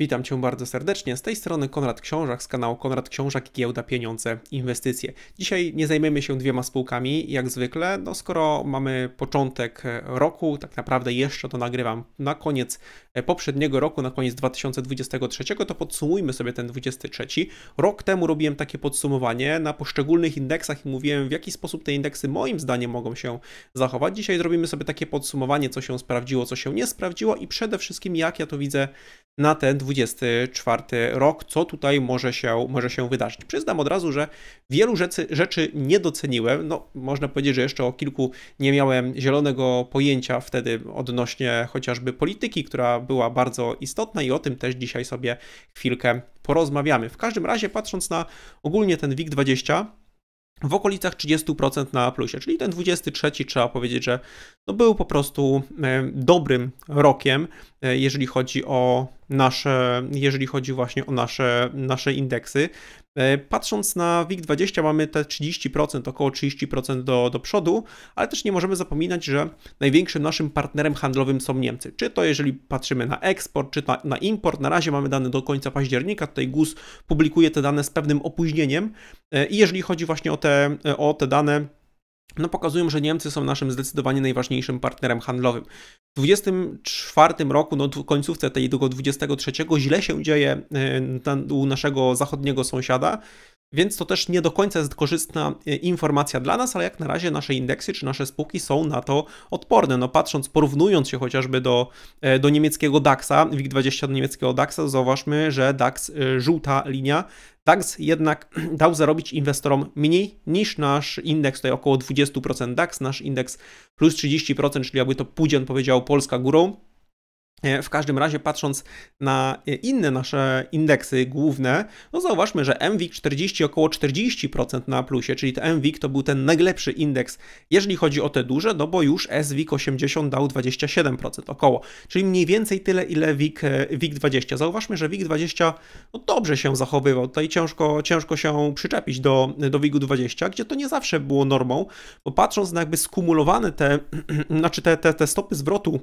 Witam Cię bardzo serdecznie, z tej strony Konrad Książak z kanału Konrad Książak Giełda Pieniądze Inwestycje. Dzisiaj nie zajmiemy się dwiema spółkami, jak zwykle, no skoro mamy początek roku, tak naprawdę jeszcze to nagrywam na koniec poprzedniego roku, na koniec 2023, to podsumujmy sobie ten 23. Rok temu robiłem takie podsumowanie na poszczególnych indeksach i mówiłem w jaki sposób te indeksy moim zdaniem mogą się zachować. Dzisiaj zrobimy sobie takie podsumowanie, co się sprawdziło, co się nie sprawdziło i przede wszystkim jak ja to widzę na ten 2024 rok, co tutaj może się, może się wydarzyć. Przyznam od razu, że wielu rzeczy, rzeczy nie doceniłem. No, można powiedzieć, że jeszcze o kilku nie miałem zielonego pojęcia wtedy odnośnie chociażby polityki, która była bardzo istotna i o tym też dzisiaj sobie chwilkę porozmawiamy. W każdym razie, patrząc na ogólnie ten WIG20, w okolicach 30% na plusie, czyli ten 23 trzeba powiedzieć, że no był po prostu e, dobrym rokiem, e, jeżeli chodzi o nasze, jeżeli chodzi właśnie o nasze, nasze indeksy. E, patrząc na WIG20 mamy te 30%, około 30% do, do przodu, ale też nie możemy zapominać, że największym naszym partnerem handlowym są Niemcy. Czy to jeżeli patrzymy na eksport, czy na, na import, na razie mamy dane do końca października, tutaj GUS publikuje te dane z pewnym opóźnieniem e, i jeżeli chodzi właśnie o te, e, o te dane, no pokazują, że Niemcy są naszym zdecydowanie najważniejszym partnerem handlowym. W 24 roku, no w końcówce tego 23, źle się dzieje e, u naszego zachodniego sąsiada, więc to też nie do końca jest korzystna e, informacja dla nas, ale jak na razie nasze indeksy czy nasze spółki są na to odporne. No patrząc, porównując się chociażby do, e, do niemieckiego DAX-a, WIG20 do niemieckiego DAX-a, zauważmy, że DAX, e, żółta linia, DAX jednak dał zarobić inwestorom mniej niż nasz indeks, tutaj około 20% DAX, nasz indeks plus 30%, czyli jakby to Pudzian powiedział Polska górą, E, w każdym razie, patrząc na e, inne nasze indeksy główne, no zauważmy, że MWIG40 około 40% na plusie, czyli to MWIG to był ten najlepszy indeks, jeżeli chodzi o te duże, no bo już SWIG80 dał 27% około, czyli mniej więcej tyle, ile e, WIG, WIG20. Zauważmy, że WIG20 no dobrze się zachowywał, tutaj ciężko, ciężko się przyczepić do, do WIG20, gdzie to nie zawsze było normą, bo patrząc na jakby skumulowane te, znaczy te, te, te stopy zwrotu,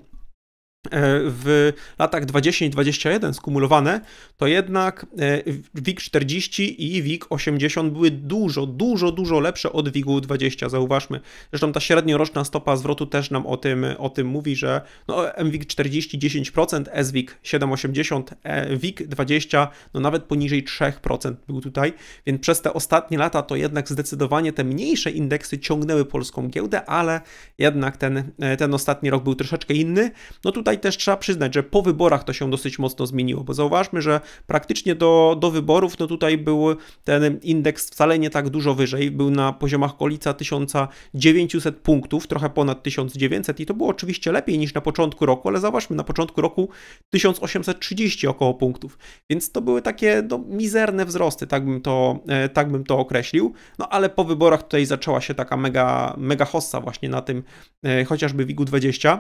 E, w latach 20 21 skumulowane, to jednak e, WIG-40 i WIG-80 były dużo, dużo, dużo lepsze od WIG-20, zauważmy. Zresztą ta średnioroczna stopa zwrotu też nam o tym, o tym mówi, że no, MWIG-40 10%, SWIG 7,80, e, WIG-20 no nawet poniżej 3% był tutaj, więc przez te ostatnie lata to jednak zdecydowanie te mniejsze indeksy ciągnęły polską giełdę, ale jednak ten, ten ostatni rok był troszeczkę inny. No tutaj tutaj też trzeba przyznać, że po wyborach to się dosyć mocno zmieniło, bo zauważmy, że praktycznie do, do wyborów no tutaj był ten indeks wcale nie tak dużo wyżej, był na poziomach okolica 1900 punktów, trochę ponad 1900 i to było oczywiście lepiej niż na początku roku, ale zauważmy, na początku roku 1830 około punktów, więc to były takie no, mizerne wzrosty, tak bym, to, e, tak bym to określił, no ale po wyborach tutaj zaczęła się taka mega, mega hossa właśnie na tym, e, chociażby WIG-20.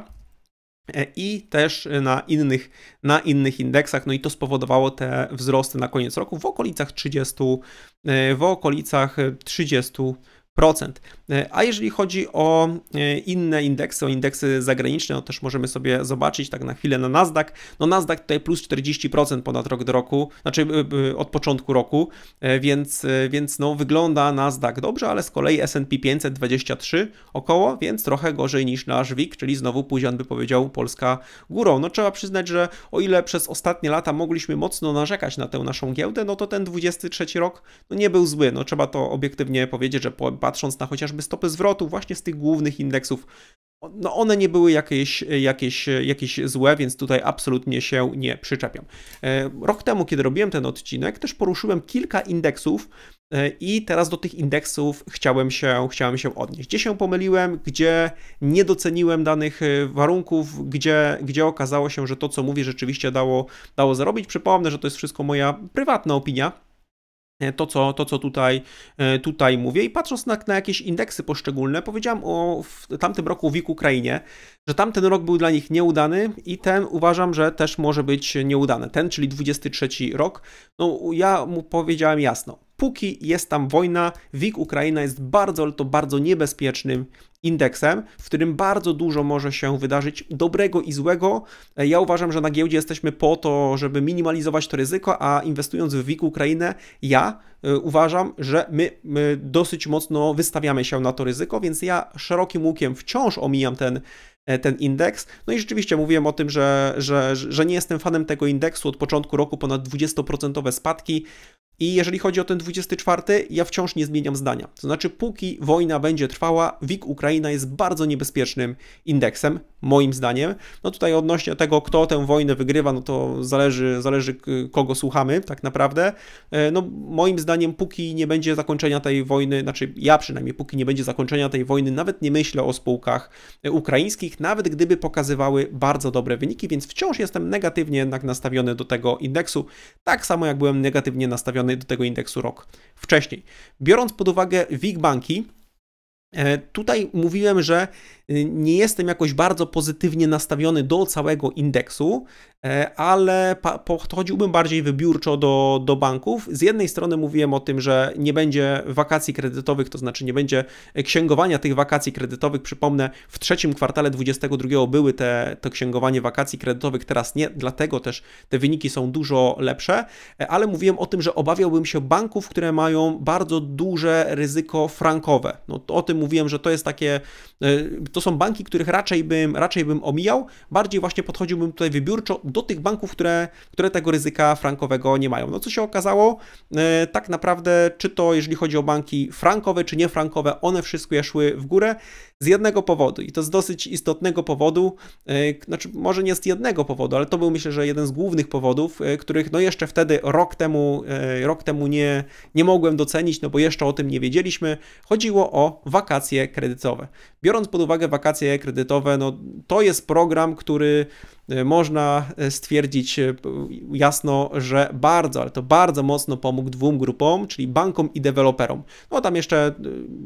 E, i też na innych, na innych indeksach, no i to spowodowało te wzrosty na koniec roku w okolicach 30, e, w okolicach 30 E, a jeżeli chodzi o e, inne indeksy, o indeksy zagraniczne, no też możemy sobie zobaczyć tak na chwilę na Nasdaq. No Nasdaq tutaj plus 40% ponad rok do roku, znaczy e, od początku roku, więc, więc no wygląda Nasdaq dobrze, ale z kolei S&P 523 około, więc trochę gorzej niż nasz WIG, czyli znowu Puzian by powiedział Polska górą. No trzeba przyznać, że o ile przez ostatnie lata mogliśmy mocno narzekać na tę naszą giełdę, no to ten 23 rok no nie był zły. No trzeba to obiektywnie powiedzieć, że po patrząc na chociażby stopy zwrotu właśnie z tych głównych indeksów, no one nie były jakieś, jakieś, jakieś złe, więc tutaj absolutnie się nie przyczepiam. E, rok temu, kiedy robiłem ten odcinek, też poruszyłem kilka indeksów, e, i teraz do tych indeksów chciałem się, chciałem się odnieść. Gdzie się pomyliłem, gdzie nie doceniłem danych e, warunków, gdzie, gdzie okazało się, że to, co mówię, rzeczywiście dało, dało zarobić. Przypomnę, że to jest wszystko moja prywatna opinia to, co, to, co tutaj, e, tutaj mówię. I patrząc na, na jakieś indeksy poszczególne, powiedziałem o w tamtym roku WIK Ukrainie, że tamten rok był dla nich nieudany i ten uważam, że też może być nieudany. Ten, czyli 23 rok. No, ja mu powiedziałem jasno. Póki jest tam wojna, WIK Ukraina jest bardzo, ale to bardzo niebezpiecznym indeksem, w którym bardzo dużo może się wydarzyć dobrego i złego. E, ja uważam, że na giełdzie jesteśmy po to, żeby minimalizować to ryzyko, a inwestując w WIG Ukrainę, ja e, uważam, że my, my dosyć mocno wystawiamy się na to ryzyko, więc ja szerokim łukiem wciąż omijam ten e, ten indeks. No i rzeczywiście mówiłem o tym, że, że, że nie jestem fanem tego indeksu. Od początku roku ponad 20% spadki. I jeżeli chodzi o ten 24, ja wciąż nie zmieniam zdania. To znaczy, póki wojna będzie trwała, WIG Ukraina jest bardzo niebezpiecznym indeksem, moim zdaniem. No tutaj odnośnie tego, kto tę wojnę wygrywa, no to zależy, zależy kogo słuchamy tak naprawdę. E, no moim zdaniem, póki nie będzie zakończenia tej wojny, znaczy ja przynajmniej, póki nie będzie zakończenia tej wojny, nawet nie myślę o spółkach e, ukraińskich, nawet gdyby pokazywały bardzo dobre wyniki, więc wciąż jestem negatywnie jednak nastawiony do tego indeksu, tak samo jak byłem negatywnie nastawiony do tego indeksu rok wcześniej. Biorąc pod uwagę WIG banki, e, Tutaj mówiłem, że e, nie jestem jakoś bardzo pozytywnie nastawiony do całego indeksu, E, ale podchodziłbym bardziej wybiórczo do, do banków. Z jednej strony mówiłem o tym, że nie będzie wakacji kredytowych, to znaczy nie będzie księgowania tych wakacji kredytowych. Przypomnę, w trzecim kwartale 2022 były te, to księgowanie wakacji kredytowych, teraz nie, dlatego też te wyniki są dużo lepsze, e, ale mówiłem o tym, że obawiałbym się banków, które mają bardzo duże ryzyko frankowe. No, o tym mówiłem, że to jest takie, e, to są banki, których raczej bym, raczej bym omijał, bardziej właśnie podchodziłbym tutaj wybiórczo do tych banków, które, które tego ryzyka frankowego nie mają. No co się okazało, e, tak naprawdę, czy to jeżeli chodzi o banki frankowe, czy niefrankowe, one wszystkie szły w górę z jednego powodu i to z dosyć istotnego powodu, e, znaczy może nie z jednego powodu, ale to był myślę, że jeden z głównych powodów, e, których no jeszcze wtedy rok temu, rok temu nie, nie mogłem docenić, no bo jeszcze o tym nie wiedzieliśmy. Chodziło o wakacje kredytowe biorąc pod uwagę wakacje kredytowe, no, to jest program, który e, można e, stwierdzić e, jasno, że bardzo, ale to bardzo mocno pomógł dwóm grupom, czyli bankom i deweloperom. No tam jeszcze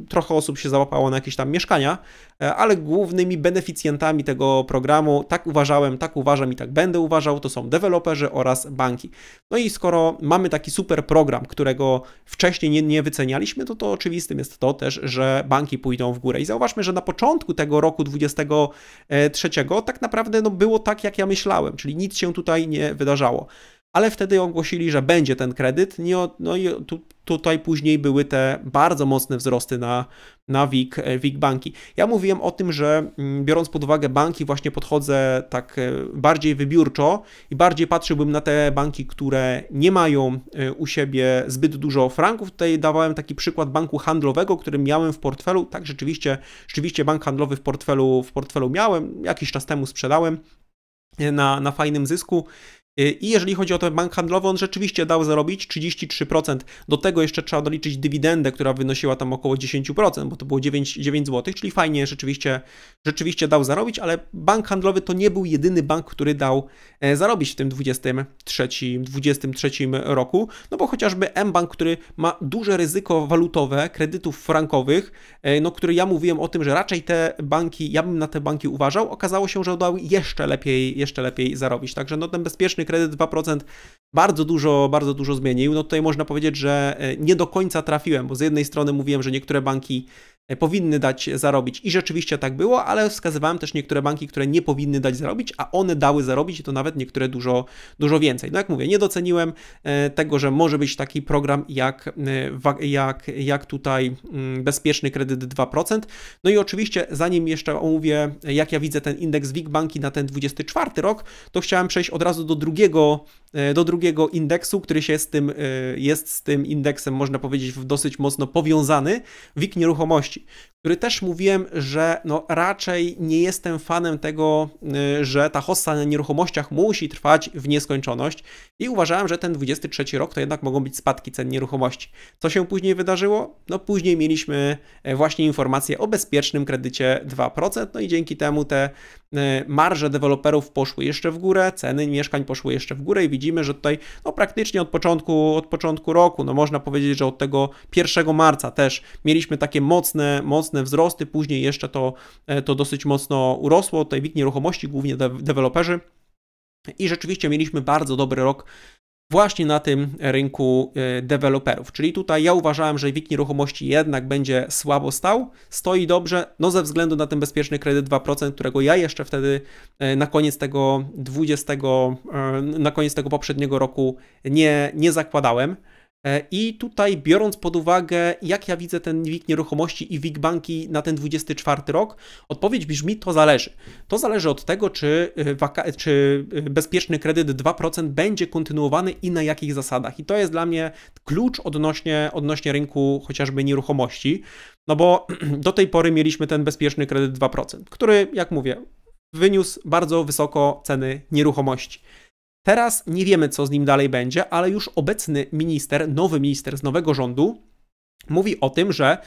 trochę osób się załapało na jakieś tam mieszkania, ale głównymi beneficjentami tego programu, tak uważałem, tak uważam i tak będę uważał, to są deweloperzy oraz banki. No i skoro mamy taki super program, którego wcześniej nie, nie wycenialiśmy, to to oczywistym jest to też, że banki pójdą w górę. I zauważmy, że na początku tego roku 23 e, tak naprawdę no, było tak, jak ja myślałem, czyli nic się tutaj nie wydarzało ale wtedy ogłosili, że będzie ten kredyt. No i tu, tutaj później były te bardzo mocne wzrosty na, na WIG, e, WIG banki. Ja mówiłem o tym, że mm, biorąc pod uwagę banki, właśnie podchodzę tak e, bardziej wybiórczo i bardziej patrzyłbym na te banki, które nie mają e, u siebie zbyt dużo franków. Tutaj dawałem taki przykład banku handlowego, który miałem w portfelu. Tak, rzeczywiście, rzeczywiście bank handlowy w portfelu, w portfelu miałem, jakiś czas temu sprzedałem. Na, na fajnym zysku. Y, I jeżeli chodzi o ten bank handlowy, on rzeczywiście dał zarobić 33%. Do tego jeszcze trzeba doliczyć dywidendę, która wynosiła tam około 10%, bo to było 9, 9 zł, czyli fajnie rzeczywiście, rzeczywiście dał zarobić, ale bank handlowy to nie był jedyny bank, który dał e, zarobić w tym 23, 23 roku, no bo chociażby M-Bank, który ma duże ryzyko walutowe kredytów frankowych, e, no który ja mówiłem o tym, że raczej te banki, ja bym na te banki uważał, okazało się, że udało jeszcze lepiej, jeszcze lepiej zarobić. Także no ten bezpieczny kredyt 2%, bardzo dużo, bardzo dużo zmienił. No tutaj można powiedzieć, że e, nie do końca trafiłem, bo z jednej strony mówiłem, że niektóre banki E, powinny dać zarobić. I rzeczywiście tak było, ale wskazywałem też niektóre banki, które nie powinny dać zarobić, a one dały zarobić i to nawet niektóre dużo, dużo więcej. No jak mówię, nie doceniłem e, tego, że może być taki program jak, e, jak, jak tutaj mm, bezpieczny kredyt 2%. No i oczywiście, zanim jeszcze omówię, jak ja widzę ten indeks WIG banki na ten 24 rok, to chciałem przejść od razu do drugiego, do drugiego indeksu, który się z tym, jest z tym indeksem, można powiedzieć, dosyć mocno powiązany. WIG nieruchomości wartości, który też mówiłem, że no raczej nie jestem fanem tego, y, że ta hossa na nieruchomościach musi trwać w nieskończoność i uważałem, że ten 23 rok to jednak mogą być spadki cen nieruchomości. Co się później wydarzyło? No później mieliśmy e, właśnie informację o bezpiecznym kredycie 2%, no i dzięki temu te e, marże deweloperów poszły jeszcze w górę, ceny mieszkań poszły jeszcze w górę i widzimy, że tutaj no praktycznie od początku, od początku roku, no można powiedzieć, że od tego 1 marca też mieliśmy takie mocne mocne, mocne wzrosty, później jeszcze to, e, to dosyć mocno urosło, tutaj WIG nieruchomości, głównie de deweloperzy i rzeczywiście mieliśmy bardzo dobry rok właśnie na tym rynku e, deweloperów. Czyli tutaj ja uważałem, że WIG nieruchomości jednak będzie słabo stał, stoi dobrze, no ze względu na ten bezpieczny kredyt 2%, którego ja jeszcze wtedy e, na koniec tego 20, na koniec tego poprzedniego roku nie, nie zakładałem. E, I tutaj, biorąc pod uwagę, jak ja widzę ten WIG nieruchomości i WIG banki na ten 24 rok, odpowiedź brzmi: to zależy. To zależy od tego, czy, e, czy e, bezpieczny kredyt 2% będzie kontynuowany i na jakich zasadach. I to jest dla mnie klucz odnośnie, odnośnie rynku chociażby nieruchomości, no bo do tej pory mieliśmy ten bezpieczny kredyt 2%, który, jak mówię, wyniósł bardzo wysoko ceny nieruchomości. Teraz nie wiemy, co z nim dalej będzie, ale już obecny minister, nowy minister z nowego rządu mówi o tym, że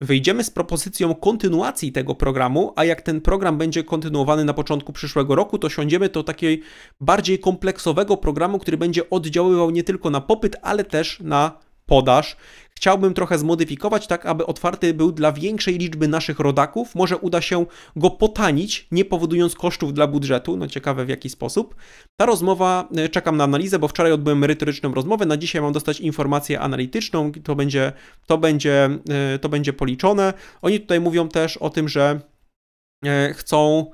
wyjdziemy z propozycją kontynuacji tego programu, a jak ten program będzie kontynuowany na początku przyszłego roku, to siądziemy do takiej bardziej kompleksowego programu, który będzie oddziaływał nie tylko na popyt, ale też na podaż. Chciałbym trochę zmodyfikować tak, aby otwarty był dla większej liczby naszych rodaków. Może uda się go potanić, nie powodując kosztów dla budżetu. No ciekawe w jaki sposób. Ta rozmowa, e, czekam na analizę, bo wczoraj odbyłem merytoryczną rozmowę. Na dzisiaj mam dostać informację analityczną. To będzie, to będzie, e, to będzie policzone. Oni tutaj mówią też o tym, że e, chcą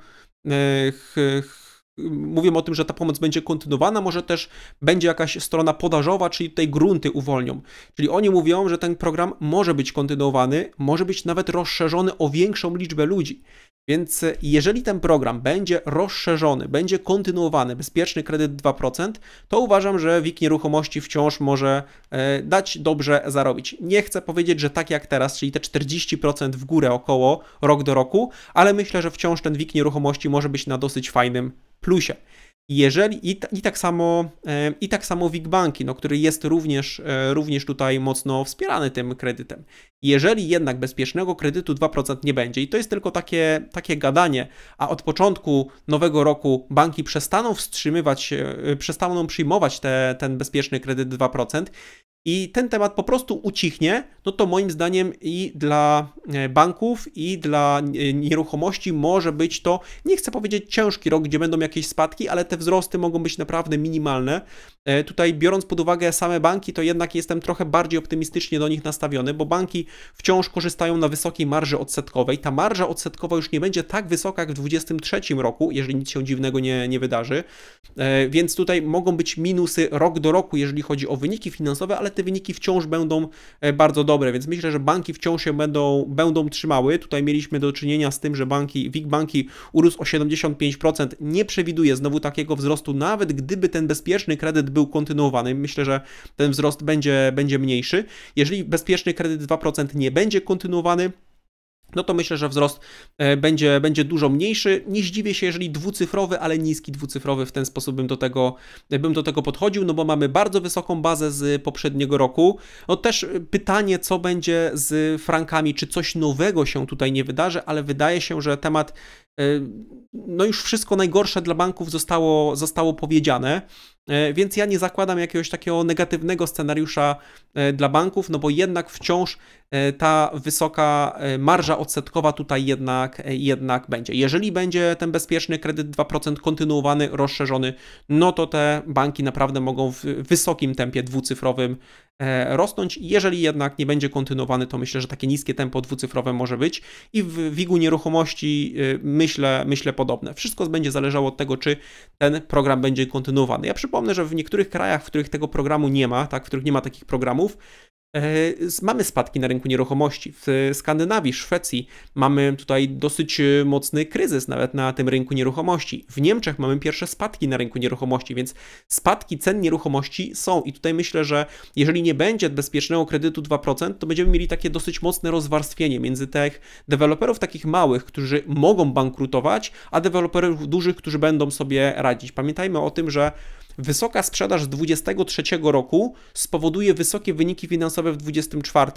mówią o tym, że ta pomoc będzie kontynuowana, może też będzie jakaś strona podażowa, czyli tej grunty uwolnią. Czyli oni mówią, że ten program może być kontynuowany, może być nawet rozszerzony o większą liczbę ludzi. Więc e, jeżeli ten program będzie rozszerzony, będzie kontynuowany, bezpieczny kredyt 2%, to uważam, że WIK nieruchomości wciąż może e, dać dobrze zarobić. Nie chcę powiedzieć, że tak jak teraz, czyli te 40% w górę około rok do roku, ale myślę, że wciąż ten WIK nieruchomości może być na dosyć fajnym plusie. Jeżeli, i, i, tak samo, e, I tak samo Wigbanki, no, który jest również, e, również tutaj mocno wspierany tym kredytem. Jeżeli jednak bezpiecznego kredytu 2% nie będzie, i to jest tylko takie, takie gadanie, a od początku nowego roku banki przestaną wstrzymywać, e, przestaną przyjmować te, ten bezpieczny kredyt 2%, i ten temat po prostu ucichnie, no to moim zdaniem i dla e, banków, i dla e, nieruchomości może być to, nie chcę powiedzieć ciężki rok, gdzie będą jakieś spadki, ale te wzrosty mogą być naprawdę minimalne. E, tutaj biorąc pod uwagę same banki, to jednak jestem trochę bardziej optymistycznie do nich nastawiony, bo banki wciąż korzystają na wysokiej marży odsetkowej. Ta marża odsetkowa już nie będzie tak wysoka jak w 2023 roku, jeżeli nic się dziwnego nie, nie wydarzy, więc tutaj mogą być minusy rok do roku, jeżeli chodzi o wyniki finansowe, ale te wyniki wciąż będą e, bardzo dobre, więc myślę, że banki wciąż się będą, będą trzymały. Tutaj mieliśmy do czynienia z tym, że banki, WIG banki urósł o 75%. Nie przewiduje znowu takiego wzrostu, nawet gdyby ten bezpieczny kredyt był kontynuowany. Myślę, że ten wzrost będzie, będzie mniejszy. Jeżeli bezpieczny kredyt 2% nie będzie kontynuowany, no to myślę, że wzrost e, będzie, będzie dużo mniejszy. Nie zdziwię się, jeżeli dwucyfrowy, ale niski dwucyfrowy w ten sposób bym do tego, bym do tego podchodził, no bo mamy bardzo wysoką bazę z poprzedniego roku. No też e, pytanie, co będzie z frankami, czy coś nowego się tutaj nie wydarzy, ale wydaje się, że temat E, no już wszystko najgorsze dla banków zostało, zostało powiedziane, e, więc ja nie zakładam jakiegoś takiego negatywnego scenariusza e, dla banków, no bo jednak wciąż ta wysoka marża odsetkowa tutaj jednak, jednak będzie. Jeżeli będzie ten bezpieczny kredyt 2% kontynuowany, rozszerzony, no to te banki naprawdę mogą w wysokim tempie dwucyfrowym E, rosnąć. Jeżeli jednak nie będzie kontynuowany, to myślę, że takie niskie tempo dwucyfrowe może być i w WIG-u nieruchomości y, myślę, myślę podobne. Wszystko będzie zależało od tego, czy ten program będzie kontynuowany. Ja przypomnę, że w niektórych krajach, w których tego programu nie ma, tak, w których nie ma takich programów, E, mamy spadki na rynku nieruchomości. W Skandynawii, Szwecji mamy tutaj dosyć e, mocny kryzys nawet na tym rynku nieruchomości. W Niemczech mamy pierwsze spadki na rynku nieruchomości, więc spadki cen nieruchomości są. I tutaj myślę, że jeżeli nie będzie bezpiecznego kredytu 2%, to będziemy mieli takie dosyć mocne rozwarstwienie między tych deweloperów takich małych, którzy mogą bankrutować, a deweloperów dużych, którzy będą sobie radzić. Pamiętajmy o tym, że Wysoka sprzedaż z 23 roku spowoduje wysokie wyniki finansowe w 24,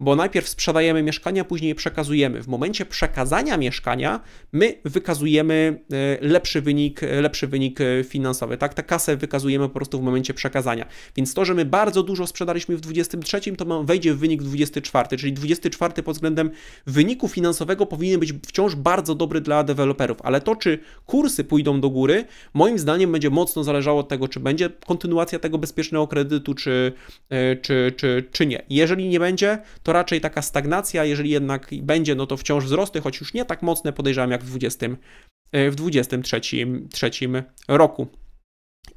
bo najpierw sprzedajemy mieszkania, później je przekazujemy. W momencie przekazania mieszkania my wykazujemy e, lepszy wynik, e, lepszy wynik e, finansowy, tak? Tę kasę wykazujemy po prostu w momencie przekazania. Więc to, że my bardzo dużo sprzedaliśmy w 23, to wejdzie w wynik 24, czyli 24 pod względem wyniku finansowego powinien być wciąż bardzo dobry dla deweloperów, ale to, czy kursy pójdą do góry, moim zdaniem będzie mocno zależało od tego, tego, czy będzie kontynuacja tego bezpiecznego kredytu, czy, e, czy, czy, czy nie. Jeżeli nie będzie, to raczej taka stagnacja, jeżeli jednak będzie, no to wciąż wzrosty, choć już nie tak mocne podejrzewam jak w 2023 e, w 23 trzecim roku.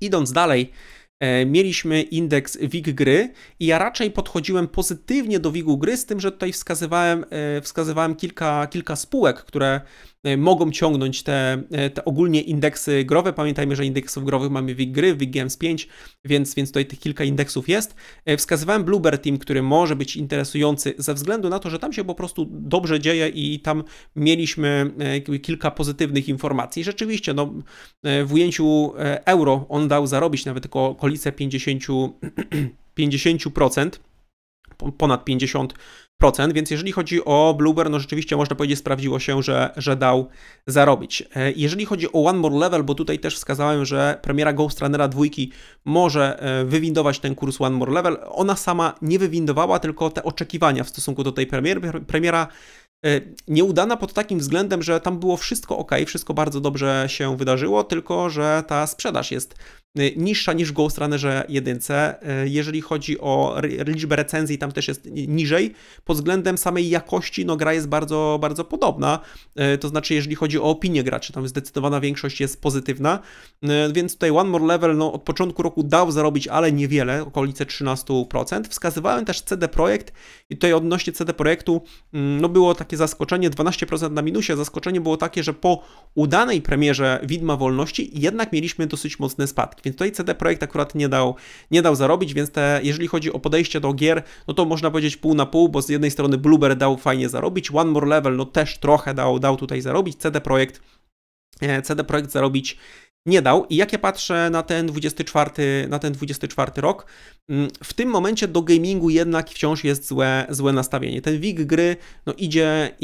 Idąc dalej, e, mieliśmy indeks WIG gry i ja raczej podchodziłem pozytywnie do WIG-u gry, z tym, że tutaj wskazywałem, wskazywałem kilka, kilka spółek, które E, mogą ciągnąć te, e, te ogólnie indeksy growe. Pamiętajmy, że indeksów growych mamy WIG gry, WIG Games 5, więc, więc tutaj tych kilka indeksów jest. E, wskazywałem Bluebird Team, który może być interesujący ze względu na to, że tam się po prostu dobrze dzieje i tam mieliśmy kilka pozytywnych informacji. Rzeczywiście, no, w ujęciu euro on dał zarobić nawet tylko okolice 50, 50% ponad 50 procent, więc jeżeli chodzi o Bluebird, no rzeczywiście można powiedzieć, sprawdziło się, że, że dał zarobić. E, jeżeli chodzi o One More Level, bo tutaj też wskazałem, że premiera Ghost Runnera 2 może e, wywindować ten kurs One More Level, ona sama nie wywindowała, tylko te oczekiwania w stosunku do tej premiery. Premiera e, Nieudana pod takim względem, że tam było wszystko ok, wszystko bardzo dobrze się wydarzyło, tylko że ta sprzedaż jest Y, niższa niż w Ghost Runnerze 1. Y, jeżeli chodzi o liczbę recenzji, tam też jest niżej. Pod względem samej jakości, no gra jest bardzo, bardzo podobna. Y, to znaczy, jeżeli chodzi o opinię graczy, tam zdecydowana większość jest pozytywna. Więc tutaj One More Level no, od początku roku dał zarobić, ale niewiele, okolice 13%. Wskazywałem też CD Projekt i tutaj odnośnie CD Projektu mm, no, było takie zaskoczenie, 12% na minusie. Zaskoczenie było takie, że po udanej premierze Widma Wolności jednak mieliśmy dosyć mocne spadki. Więc tutaj CD Projekt akurat nie dał, nie dał zarobić, więc te, jeżeli chodzi o podejście do gier, no to można powiedzieć pół na pół, bo z jednej strony Bloober dał fajnie zarobić, One More Level no też trochę dał, dał tutaj zarobić, CD Projekt, e, CD Projekt zarobić nie dał. I jak ja patrzę na ten 24, na ten 24 rok, mm, w tym momencie do gamingu jednak wciąż jest złe, złe nastawienie. Ten WIG gry no, idzie, e,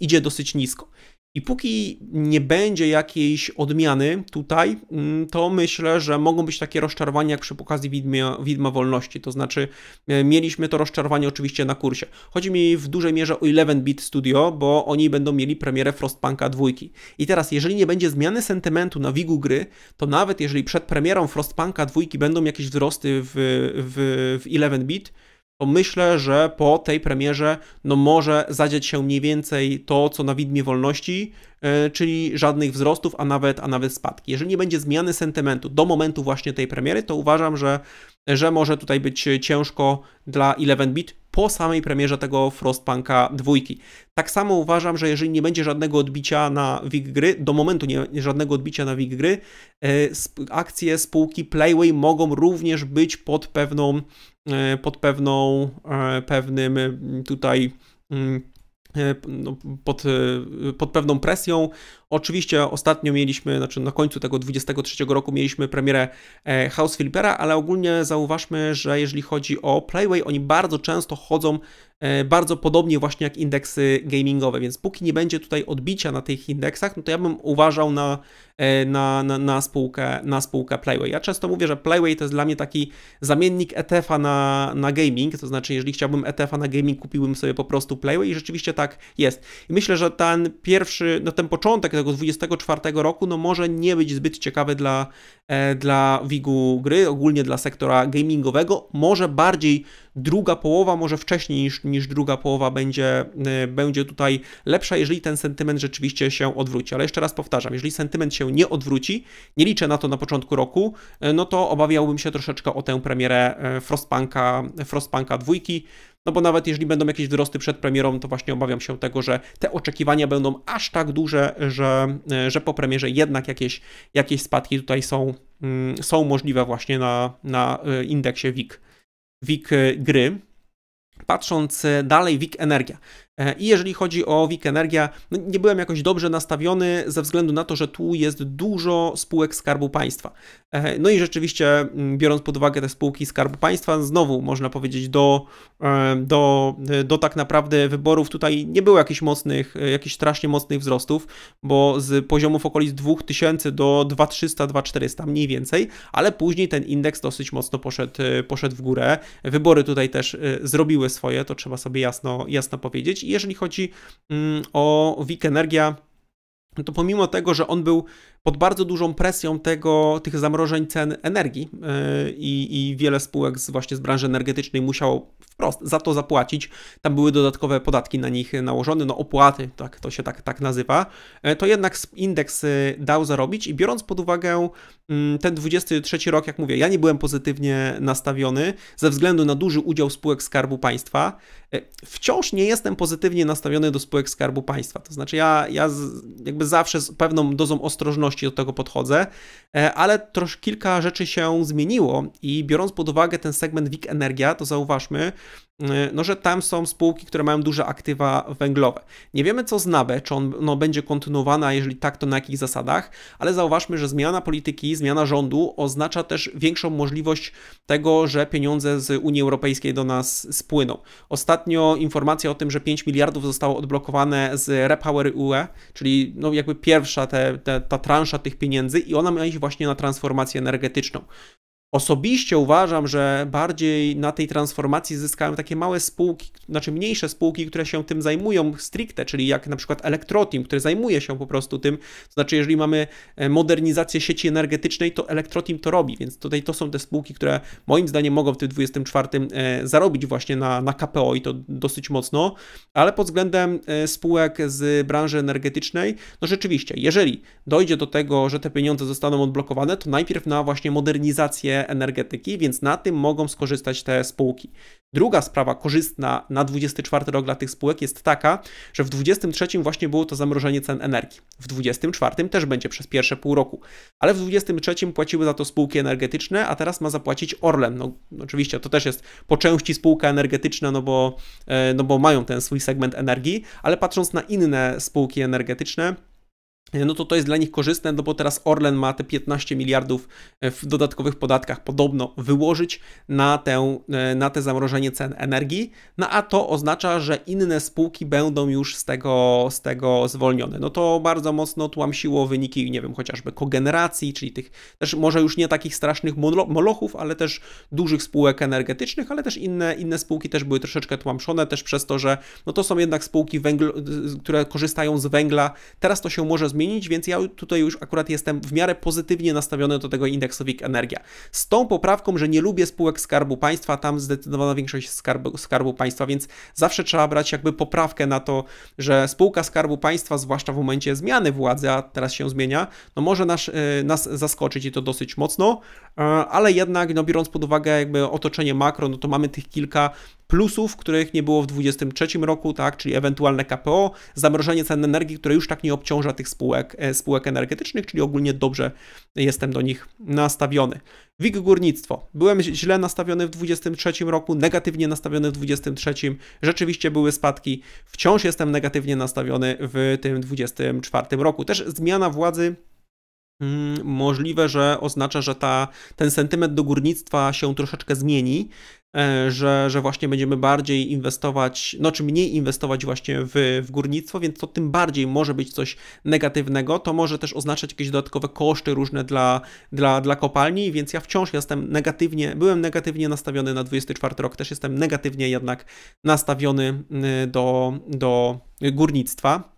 idzie dosyć nisko. I póki nie będzie jakiejś odmiany tutaj, mm, to myślę, że mogą być takie rozczarowania jak przy pokazie widma, widma wolności. To znaczy, e, mieliśmy to rozczarowanie oczywiście na kursie. Chodzi mi w dużej mierze o 11-bit studio, bo oni będą mieli premierę Frostpunka dwójki. I teraz, jeżeli nie będzie zmiany sentymentu na wigu gry, to nawet jeżeli przed premierą Frostpunka dwójki będą jakieś wzrosty w, w, w 11-bit, to myślę, że po tej premierze no może zadziać się mniej więcej to, co na widmie wolności, e, czyli żadnych wzrostów, a nawet, a nawet spadki. Jeżeli nie będzie zmiany sentymentu do momentu właśnie tej premiery, to uważam, że, że może tutaj być ciężko dla 11-bit po samej premierze tego Frostpunka dwójki. Tak samo uważam, że jeżeli nie będzie żadnego odbicia na WIG gry, do momentu nie, żadnego odbicia na WIG gry, e, akcje spółki Playway mogą również być pod pewną E, pod pewną, e, pewnym mm, tutaj mm, e, no, pod, pod pewną presją Oczywiście ostatnio mieliśmy, znaczy na końcu tego 23 roku mieliśmy premierę e, House Filipera, ale ogólnie zauważmy, że jeżeli chodzi o Playway, oni bardzo często chodzą e, bardzo podobnie właśnie jak indeksy gamingowe, więc póki nie będzie tutaj odbicia na tych indeksach, no to ja bym uważał na, e, na, na, na spółkę, na spółkę Playway. Ja często mówię, że Playway to jest dla mnie taki zamiennik ETF-a na, na gaming, to znaczy jeżeli chciałbym ETF-a na gaming, kupiłbym sobie po prostu Playway i rzeczywiście tak jest. I myślę, że ten pierwszy, no ten początek tego 24 roku, no może nie być zbyt ciekawe dla, e, dla wigu gry, ogólnie dla sektora gamingowego. Może bardziej druga połowa, może wcześniej niż, niż druga połowa będzie, e, będzie tutaj lepsza, jeżeli ten sentyment rzeczywiście się odwróci. Ale jeszcze raz powtarzam, jeżeli sentyment się nie odwróci, nie liczę na to na początku roku, e, no to obawiałbym się troszeczkę o tę premierę Frostpunka, Frostpunka dwójki. No bo nawet jeżeli będą jakieś wzrosty przed premierą, to właśnie obawiam się tego, że te oczekiwania będą aż tak duże, że, e, że po premierze jednak jakieś, jakieś spadki tutaj są, mm, są możliwe właśnie na, na e, indeksie WIG, WIG e, gry. Patrząc dalej, WIG Energia. E, I jeżeli chodzi o Wik Energia, no nie byłem jakoś dobrze nastawiony ze względu na to, że tu jest dużo spółek Skarbu Państwa. E, no i rzeczywiście, mm, biorąc pod uwagę te spółki Skarbu Państwa, znowu można powiedzieć, do, e, do, do tak naprawdę wyborów tutaj nie było jakichś mocnych, jakichś strasznie mocnych wzrostów, bo z poziomów okolic 2000 do 2300, 2400 mniej więcej, ale później ten indeks dosyć mocno poszedł, poszedł w górę. Wybory tutaj też zrobiły swoje, to trzeba sobie jasno, jasno powiedzieć jeżeli chodzi mm, o Wik Energia, to pomimo tego, że on był pod bardzo dużą presją tego, tych zamrożeń cen energii e, i, i wiele spółek z, właśnie z branży energetycznej musiało wprost za to zapłacić, tam były dodatkowe podatki na nich nałożone, no opłaty, tak to się tak, tak nazywa, e, to jednak indeks e, dał zarobić i biorąc pod uwagę Mm, ten 23 rok, jak mówię, ja nie byłem pozytywnie nastawiony ze względu na duży udział spółek Skarbu Państwa. E, wciąż nie jestem pozytywnie nastawiony do spółek Skarbu Państwa. To znaczy, ja, ja jakby zawsze z pewną dozą ostrożności do tego podchodzę, e, ale trosz kilka rzeczy się zmieniło i biorąc pod uwagę ten segment WIG Energia, to zauważmy, Y, no, że tam są spółki, które mają duże aktywa węglowe. Nie wiemy co z NABE, czy on no, będzie kontynuowana, jeżeli tak, to na jakich zasadach, ale zauważmy, że zmiana polityki, zmiana rządu oznacza też większą możliwość tego, że pieniądze z Unii Europejskiej do nas spłyną. Ostatnio informacja o tym, że 5 miliardów zostało odblokowane z Repower UE, czyli no, jakby pierwsza te, te, ta transza tych pieniędzy i ona ma iść właśnie na transformację energetyczną. Osobiście uważam, że bardziej na tej transformacji zyskają takie małe spółki, znaczy mniejsze spółki, które się tym zajmują stricte, czyli jak na przykład Elektrotim, który zajmuje się po prostu tym, to znaczy jeżeli mamy e, modernizację sieci energetycznej, to Elektrotim to robi, więc tutaj to są te spółki, które moim zdaniem mogą w tym 24 e, zarobić właśnie na, na KPO i to dosyć mocno, ale pod względem e, spółek z branży energetycznej, no rzeczywiście, jeżeli dojdzie do tego, że te pieniądze zostaną odblokowane, to najpierw na właśnie modernizację energetyki, więc na tym mogą skorzystać te spółki. Druga sprawa korzystna na 24 rok dla tych spółek jest taka, że w 23 właśnie było to zamrożenie cen energii. W 24 też będzie przez pierwsze pół roku, ale w 23 płaciły za to spółki energetyczne, a teraz ma zapłacić Orlen. No, oczywiście to też jest po części spółka energetyczna, no bo, e, no bo mają ten swój segment energii, ale patrząc na inne spółki energetyczne, E, no to to jest dla nich korzystne, no bo teraz Orlen ma te 15 miliardów e, w dodatkowych podatkach podobno wyłożyć na, tę, e, na te zamrożenie cen energii, no a to oznacza, że inne spółki będą już z tego, z tego zwolnione. No to bardzo mocno tłamsiło wyniki, nie wiem, chociażby kogeneracji, czyli tych też może już nie takich strasznych molochów, ale też dużych spółek energetycznych, ale też inne, inne spółki też były troszeczkę tłamszone też przez to, że no to są jednak spółki, węglo, które korzystają z węgla. Teraz to się może zmienić, więc ja tutaj już akurat jestem w miarę pozytywnie nastawiony do tego indeksu WIG Energia. Z tą poprawką, że nie lubię spółek Skarbu Państwa, tam zdecydowana większość skarbu, skarbu Państwa, więc zawsze trzeba brać jakby poprawkę na to, że spółka Skarbu Państwa, zwłaszcza w momencie zmiany władzy, a teraz się zmienia, no może nas, y, nas zaskoczyć i to dosyć mocno, ale jednak no biorąc pod uwagę jakby otoczenie makro, no to mamy tych kilka plusów, których nie było w 2023 roku, tak, czyli ewentualne KPO, zamrożenie cen energii, które już tak nie obciąża tych spółek, e, spółek energetycznych, czyli ogólnie dobrze jestem do nich nastawiony. WIG Górnictwo. Byłem źle nastawiony w 2023 roku, negatywnie nastawiony w 2023. Rzeczywiście były spadki. Wciąż jestem negatywnie nastawiony w tym 2024 roku. Też zmiana władzy mm, możliwe, że oznacza, że ta, ten sentyment do górnictwa się troszeczkę zmieni. E, że, że właśnie będziemy bardziej inwestować, no czy mniej inwestować właśnie w, w górnictwo, więc to tym bardziej może być coś negatywnego, to może też oznaczać jakieś dodatkowe koszty różne dla, dla, dla kopalni, więc ja wciąż jestem negatywnie, byłem negatywnie nastawiony na 24 rok, też jestem negatywnie jednak nastawiony y, do, do górnictwa.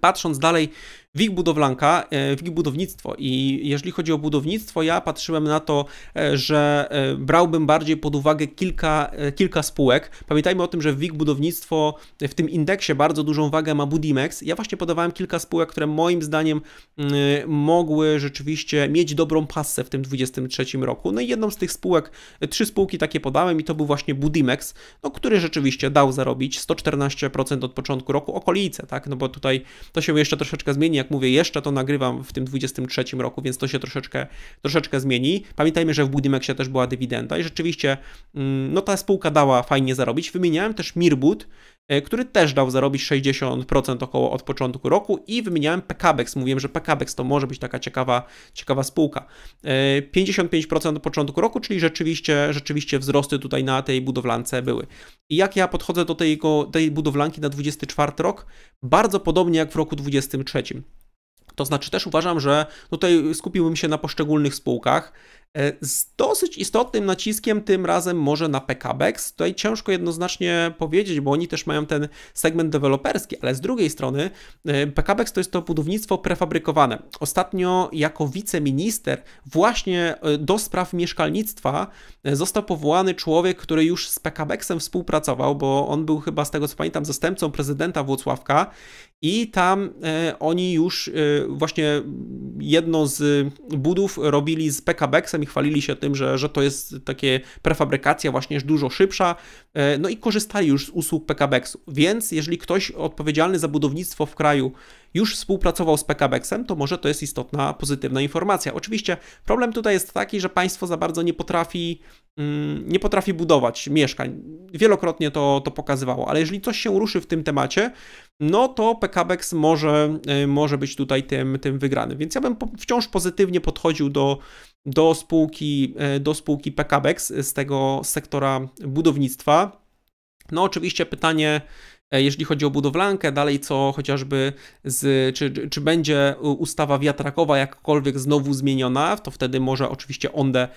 Patrząc dalej, Wig budowlanka, e, Wig budownictwo. I jeżeli chodzi o budownictwo, ja patrzyłem na to, e, że e, brałbym bardziej pod uwagę kilka, kilka spółek. Pamiętajmy o tym, że w budownictwo w tym indeksie bardzo dużą wagę ma Budimex. Ja właśnie podawałem kilka spółek, które moim zdaniem mm, mogły rzeczywiście mieć dobrą pasję w tym 2023 roku. No i jedną z tych spółek, trzy spółki takie podałem i to był właśnie Budimex, no, który rzeczywiście dał zarobić 114% od początku roku okolice, tak? No bo tutaj to się jeszcze troszeczkę zmieni, jak mówię, jeszcze to nagrywam w tym 23 roku, więc to się troszeczkę, troszeczkę zmieni. Pamiętajmy, że w Budimexie też była dywidenda i rzeczywiście mm, no ta spółka dała fajnie zarobić. Wymieniałem też Mirbud, E, który też dał zarobić 60% około od początku roku i wymieniałem PKBEX, Mówiłem, że PKBEX to może być taka ciekawa, ciekawa spółka. 55% e, od początku roku, czyli rzeczywiście, rzeczywiście wzrosty tutaj na tej budowlance były. I jak ja podchodzę do tej budowlanki na 24 rok? Bardzo podobnie jak w roku 23. To znaczy też uważam, że tutaj skupiłbym się na poszczególnych spółkach. E, z dosyć istotnym naciskiem tym razem może na PKBX. Tutaj ciężko jednoznacznie powiedzieć, bo oni też mają ten segment deweloperski, ale z drugiej strony e, PKBX to jest to budownictwo prefabrykowane. Ostatnio jako wiceminister właśnie e, do spraw mieszkalnictwa został powołany człowiek, który już z PKBX-em współpracował, bo on był chyba z tego co pamiętam zastępcą prezydenta Włocławka i tam e, oni już e, właśnie jedno z budów robili z PKBX-em i chwalili się tym, że, że to jest takie prefabrykacja właśnie dużo szybsza. E, no i korzystali już z usług PKBX-u. Więc jeżeli ktoś odpowiedzialny za budownictwo w kraju już współpracował z PKBX-em, to może to jest istotna, pozytywna informacja. Oczywiście problem tutaj jest taki, że państwo za bardzo nie potrafi, mm, nie potrafi budować mieszkań. Wielokrotnie to, to pokazywało, ale jeżeli coś się ruszy w tym temacie, no to PKBEX może, y, może być tutaj tym, tym wygrany. Więc ja bym wciąż pozytywnie podchodził do, do spółki, y, do spółki PKBEX z tego sektora budownictwa. No oczywiście pytanie, E, Jeśli chodzi o budowlankę, dalej co chociażby, z, czy, czy będzie ustawa wiatrakowa jakkolwiek znowu zmieniona, to wtedy może oczywiście Onde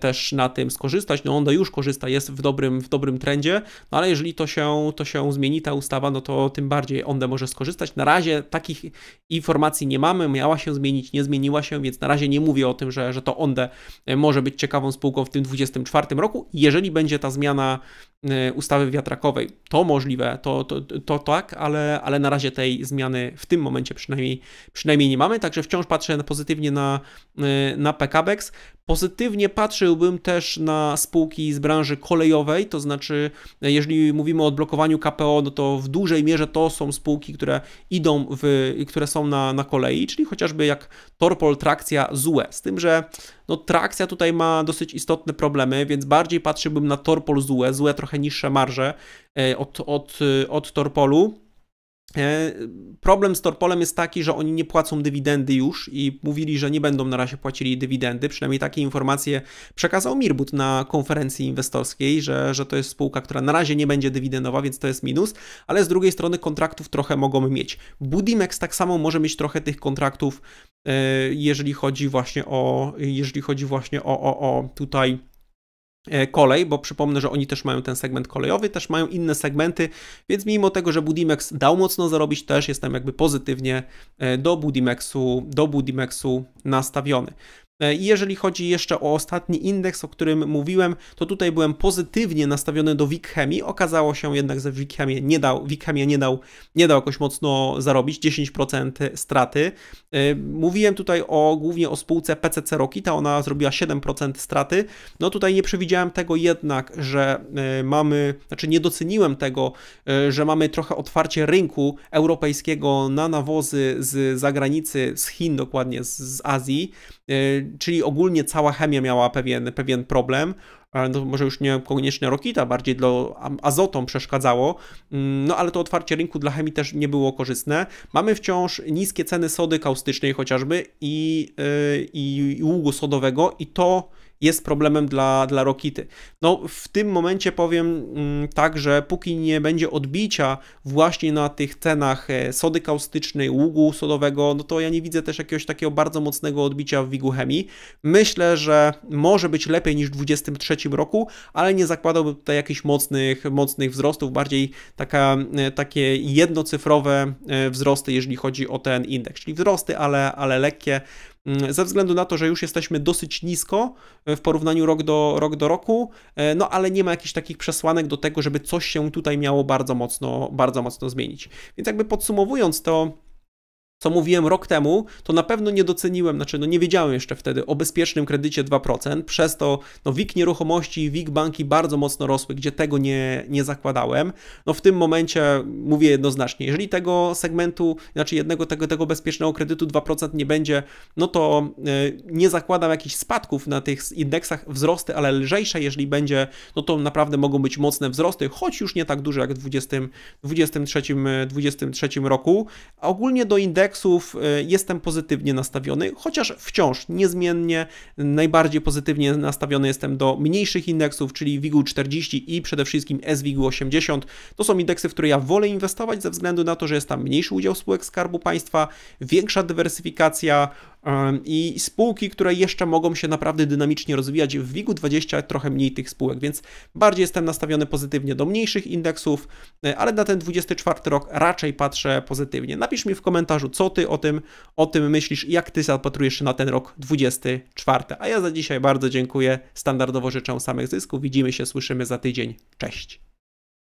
też na tym skorzystać. No Onde już korzysta, jest w dobrym, w dobrym trendzie, no ale jeżeli to się, to się zmieni, ta ustawa, no to tym bardziej Onde może skorzystać. Na razie takich informacji nie mamy, miała się zmienić, nie zmieniła się, więc na razie nie mówię o tym, że, że to Onde może być ciekawą spółką w tym 2024 roku. Jeżeli będzie ta zmiana e, ustawy wiatrakowej, to możliwe, to, to, to tak, ale, ale na razie tej zmiany w tym momencie przynajmniej, przynajmniej nie mamy, także wciąż patrzę pozytywnie na, y, na PKBEX. Pozytywnie patrzyłbym też na spółki z branży kolejowej, to znaczy, e, jeżeli mówimy o odblokowaniu KPO, no to w dużej mierze to są spółki, które idą w, które są na, na kolei, czyli chociażby jak Torpol, Trakcja, ZUE. Z tym, że no, Trakcja tutaj ma dosyć istotne problemy, więc bardziej patrzyłbym na Torpol, ZUE, ZUE trochę niższe marże e, od, od, e, od Torpolu E, problem z Torpolem jest taki, że oni nie płacą dywidendy już i mówili, że nie będą na razie płacili dywidendy. Przynajmniej takie informacje przekazał Mirbut na konferencji inwestorskiej, że, że to jest spółka, która na razie nie będzie dywidendowa, więc to jest minus, ale z drugiej strony kontraktów trochę mogą mieć. Budimex tak samo może mieć trochę tych kontraktów, e, jeżeli chodzi właśnie o, jeżeli chodzi właśnie o, o, o tutaj E, kolej, bo przypomnę, że oni też mają ten segment kolejowy, też mają inne segmenty, więc mimo tego, że Budimex dał mocno zarobić, też jestem jakby pozytywnie e, do Budimexu, do Budimexu nastawiony. E, I jeżeli chodzi jeszcze o ostatni indeks, o którym mówiłem, to tutaj byłem pozytywnie nastawiony do Wikchemii. Okazało się jednak, że Wikhemie nie dał, Wikhemie nie dał, nie dał jakoś mocno zarobić, 10% straty. E, mówiłem tutaj o, głównie o spółce PCC Rokita, ona zrobiła 7% straty. No tutaj nie przewidziałem tego jednak, że e, mamy, znaczy nie doceniłem tego, że mamy trochę otwarcie rynku europejskiego na nawozy z zagranicy, z Chin dokładnie, z, z Azji czyli ogólnie cała chemia miała pewien, pewien problem, e, no, może już nie koniecznie Rokita, bardziej dla azotom przeszkadzało, mm, no ale to otwarcie rynku dla chemii też nie było korzystne. Mamy wciąż niskie ceny sody kaustycznej chociażby i, e, i, i ługu sodowego i to jest problemem dla, dla Rokity. No, w tym momencie powiem mm, tak, że póki nie będzie odbicia właśnie na tych cenach e, sody kaustycznej, ługu sodowego, no to ja nie widzę też jakiegoś takiego bardzo mocnego odbicia w Wigu Chemii. Myślę, że może być lepiej niż w 2023 roku, ale nie zakładałbym tutaj jakichś mocnych, mocnych wzrostów, bardziej taka, e, takie jednocyfrowe e, wzrosty, jeżeli chodzi o ten indeks, czyli wzrosty, ale, ale lekkie. Mm, ze względu na to, że już jesteśmy dosyć nisko e, w porównaniu rok do, rok do roku, e, no ale nie ma jakichś takich przesłanek do tego, żeby coś się tutaj miało bardzo mocno, bardzo mocno zmienić. Więc jakby podsumowując to, co mówiłem rok temu, to na pewno nie doceniłem, znaczy no nie wiedziałem jeszcze wtedy o bezpiecznym kredycie 2%, przez to no WIG nieruchomości i WIG banki bardzo mocno rosły, gdzie tego nie, nie zakładałem. No w tym momencie mówię jednoznacznie, jeżeli tego segmentu, znaczy jednego tego, tego bezpiecznego kredytu 2% nie będzie, no to y, nie zakładam jakichś spadków na tych indeksach, wzrosty, ale lżejsze, jeżeli będzie, no to naprawdę mogą być mocne wzrosty, choć już nie tak duże jak w 2023 23 roku. A ogólnie do indeksu indeksów y, jestem pozytywnie nastawiony, chociaż wciąż niezmiennie najbardziej pozytywnie nastawiony jestem do mniejszych indeksów, czyli WIG40 i przede wszystkim SWIG80. To są indeksy, w które ja wolę inwestować ze względu na to, że jest tam mniejszy udział spółek Skarbu Państwa, większa dywersyfikacja, i spółki, które jeszcze mogą się naprawdę dynamicznie rozwijać. W WIG-20 trochę mniej tych spółek, więc bardziej jestem nastawiony pozytywnie do mniejszych indeksów, e, ale na ten 24 rok raczej patrzę pozytywnie. Napisz mi w komentarzu, co ty o tym, o tym myślisz i jak ty zapatrujesz się na ten rok 24. A ja za dzisiaj bardzo dziękuję. Standardowo życzę samych zysków. Widzimy się, słyszymy za tydzień. Cześć.